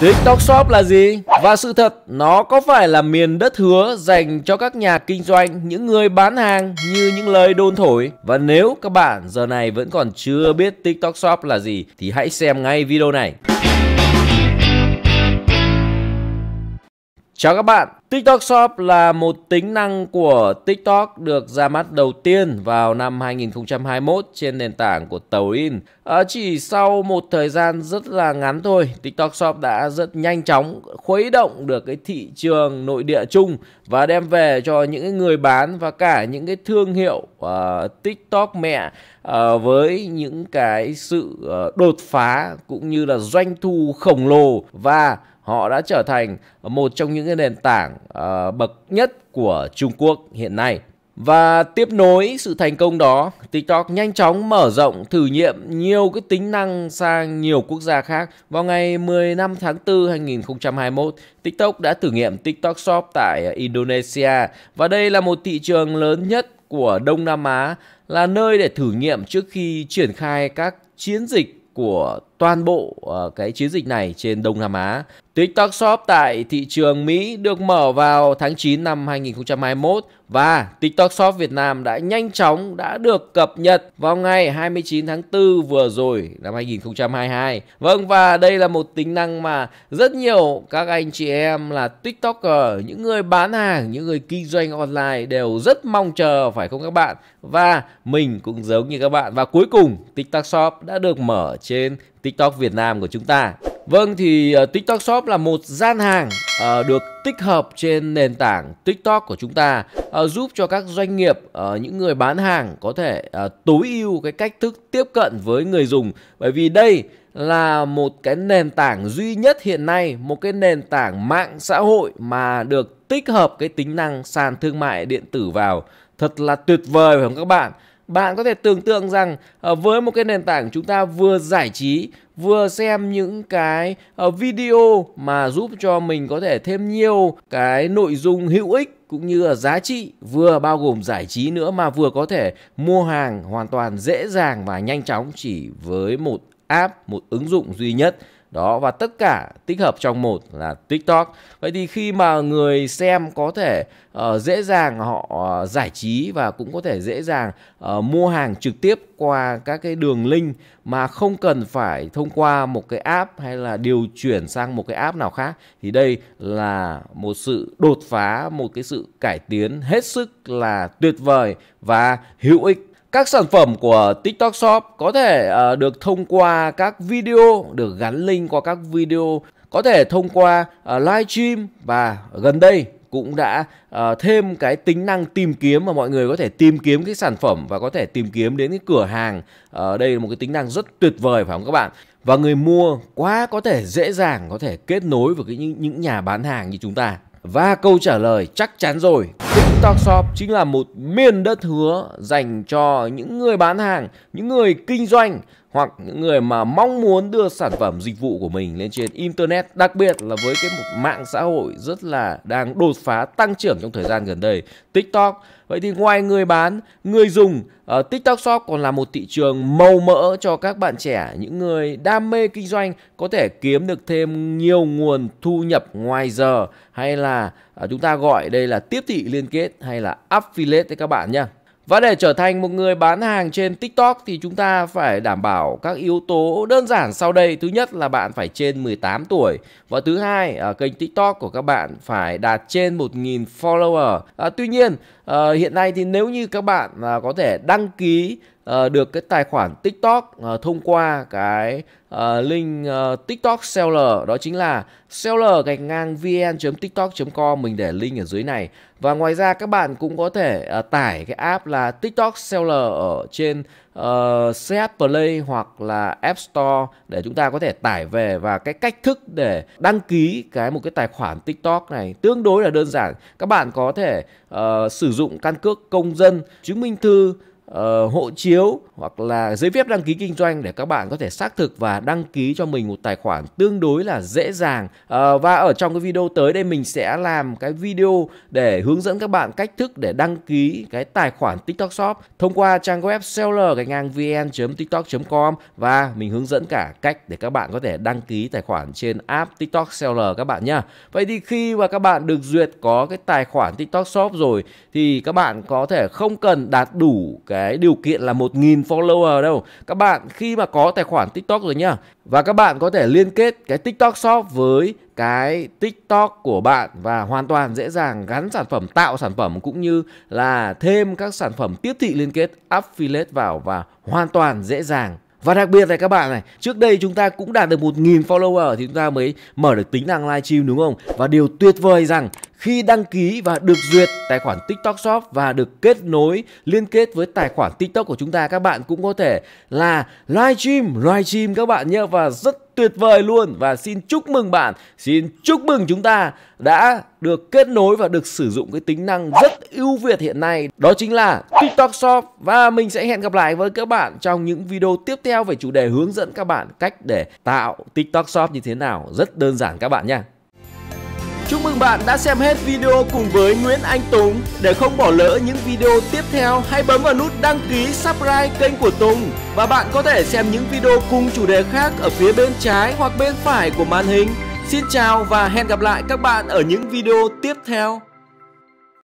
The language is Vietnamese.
TikTok Shop là gì? Và sự thật, nó có phải là miền đất hứa dành cho các nhà kinh doanh, những người bán hàng như những lời đồn thổi? Và nếu các bạn giờ này vẫn còn chưa biết TikTok Shop là gì thì hãy xem ngay video này. Chào các bạn, TikTok Shop là một tính năng của TikTok được ra mắt đầu tiên vào năm 2021 trên nền tảng của Douyin. À, chỉ sau một thời gian rất là ngắn thôi, TikTok Shop đã rất nhanh chóng khuấy động được cái thị trường nội địa chung và đem về cho những người bán và cả những cái thương hiệu uh, TikTok mẹ uh, với những cái sự uh, đột phá cũng như là doanh thu khổng lồ và họ đã trở thành một trong những cái nền tảng uh, bậc nhất của Trung Quốc hiện nay. Và tiếp nối sự thành công đó, TikTok nhanh chóng mở rộng thử nghiệm nhiều cái tính năng sang nhiều quốc gia khác. Vào ngày 15 tháng 4 2021, TikTok đã thử nghiệm TikTok Shop tại Indonesia và đây là một thị trường lớn nhất của Đông Nam Á là nơi để thử nghiệm trước khi triển khai các chiến dịch của toàn bộ ờ, cái chiến dịch này trên Đông Nam Á. TikTok Shop tại thị trường Mỹ được mở vào tháng 9 năm 2021 và TikTok Shop Việt Nam đã nhanh chóng đã được cập nhật vào ngày 29 tháng 4 vừa rồi năm 2022. Vâng và đây là một tính năng mà rất nhiều các anh chị em là TikToker, những người bán hàng, những người kinh doanh online đều rất mong chờ phải không các bạn? Và mình cũng giống như các bạn và cuối cùng TikTok Shop đã được mở trên TikTok Việt Nam của chúng ta. Vâng thì uh, TikTok Shop là một gian hàng uh, được tích hợp trên nền tảng TikTok của chúng ta uh, giúp cho các doanh nghiệp, uh, những người bán hàng có thể uh, tối ưu cái cách thức tiếp cận với người dùng bởi vì đây là một cái nền tảng duy nhất hiện nay, một cái nền tảng mạng xã hội mà được tích hợp cái tính năng sàn thương mại điện tử vào. Thật là tuyệt vời phải không các bạn? bạn có thể tưởng tượng rằng ờ, với một cái nền tảng chúng ta vừa giải trí vừa xem những cái ờ, video mà giúp cho mình có thể thêm nhiều cái nội dung hữu ích cũng như là giá trị vừa bao gồm giải trí nữa mà vừa có thể mua hàng hoàn toàn dễ dàng và nhanh chóng chỉ với một app một ứng dụng duy nhất đó và tất cả tích hợp trong một là tiktok vậy thì khi mà người xem có thể uh, dễ dàng họ uh, giải trí và cũng có thể dễ dàng uh, mua hàng trực tiếp qua các cái đường link mà không cần phải thông qua một cái app hay là điều chuyển sang một cái app nào khác thì đây là một sự đột phá một cái sự cải tiến hết sức là tuyệt vời và hữu ích các sản phẩm của TikTok Shop có thể uh, được thông qua các video, được gắn link qua các video, có thể thông qua uh, live stream và gần đây cũng đã uh, thêm cái tính năng tìm kiếm mà mọi người có thể tìm kiếm cái sản phẩm và có thể tìm kiếm đến cái cửa hàng. Uh, đây là một cái tính năng rất tuyệt vời phải không các bạn? Và người mua quá có thể dễ dàng có thể kết nối với cái, những, những nhà bán hàng như chúng ta. Và câu trả lời chắc chắn rồi, Stock Shop chính là một miền đất hứa dành cho những người bán hàng, những người kinh doanh hoặc những người mà mong muốn đưa sản phẩm dịch vụ của mình lên trên internet đặc biệt là với cái một mạng xã hội rất là đang đột phá tăng trưởng trong thời gian gần đây tiktok vậy thì ngoài người bán người dùng uh, tiktok shop còn là một thị trường màu mỡ cho các bạn trẻ những người đam mê kinh doanh có thể kiếm được thêm nhiều nguồn thu nhập ngoài giờ hay là à, chúng ta gọi đây là tiếp thị liên kết hay là affiliate đấy các bạn nhé và để trở thành một người bán hàng trên TikTok thì chúng ta phải đảm bảo các yếu tố đơn giản sau đây. Thứ nhất là bạn phải trên 18 tuổi và thứ hai ở à, kênh TikTok của các bạn phải đạt trên 1.000 follower. À, tuy nhiên à, hiện nay thì nếu như các bạn à, có thể đăng ký uh, được cái tài khoản TikTok uh, thông qua cái uh, link uh, TikTok seller đó chính là seller gạch ngang vn.tiktok.com mình để link ở dưới này và ngoài ra các bạn cũng có thể uh, tải cái app là TikTok seller ở trên uh, Play hoặc là App Store để chúng ta có thể tải về và cái cách thức để đăng ký cái một cái tài khoản TikTok này tương đối là đơn giản các bạn có thể uh, sử dụng căn cước công dân chứng minh thư uh, hộ chiếu hoặc là giấy phép đăng ký kinh doanh để các bạn có thể xác thực và đăng ký cho mình một tài khoản tương đối là dễ dàng uh, và ở trong cái video tới đây mình sẽ làm cái video để hướng dẫn các bạn cách thức để đăng ký cái tài khoản TikTok Shop thông qua trang web seller gạch ngang vn.tiktok.com và mình hướng dẫn cả cách để các bạn có thể đăng ký tài khoản trên app TikTok seller các bạn nhá vậy thì khi mà các bạn được duyệt có cái tài khoản TikTok Shop rồi thì các bạn có thể không cần đạt đủ cái cái điều kiện là 1.000 follower đâu. Các bạn khi mà có tài khoản TikTok rồi nhá và các bạn có thể liên kết cái TikTok Shop với cái TikTok của bạn và hoàn toàn dễ dàng gắn sản phẩm, tạo sản phẩm cũng như là thêm các sản phẩm tiếp thị liên kết affiliate vào và hoàn toàn dễ dàng và đặc biệt này các bạn này, trước đây chúng ta cũng đạt được 1.000 follower thì chúng ta mới mở được tính năng livestream đúng không? Và điều tuyệt vời rằng khi đăng ký và được duyệt tài khoản TikTok Shop và được kết nối liên kết với tài khoản TikTok của chúng ta các bạn cũng có thể là livestream livestream các bạn nhé và rất tuyệt vời luôn và xin chúc mừng bạn xin chúc mừng chúng ta đã được kết nối và được sử dụng cái tính năng rất ưu việt hiện nay đó chính là TikTok Shop và mình sẽ hẹn gặp lại với các bạn trong những video tiếp theo về chủ đề hướng dẫn các bạn cách để tạo TikTok Shop như thế nào rất đơn giản các bạn nha Chúc mừng bạn đã xem hết video cùng với Nguyễn Anh Tùng. Để không bỏ lỡ những video tiếp theo, hãy bấm vào nút đăng ký subscribe kênh của Tùng. Và bạn có thể xem những video cùng chủ đề khác ở phía bên trái hoặc bên phải của màn hình. Xin chào và hẹn gặp lại các bạn ở những video tiếp theo.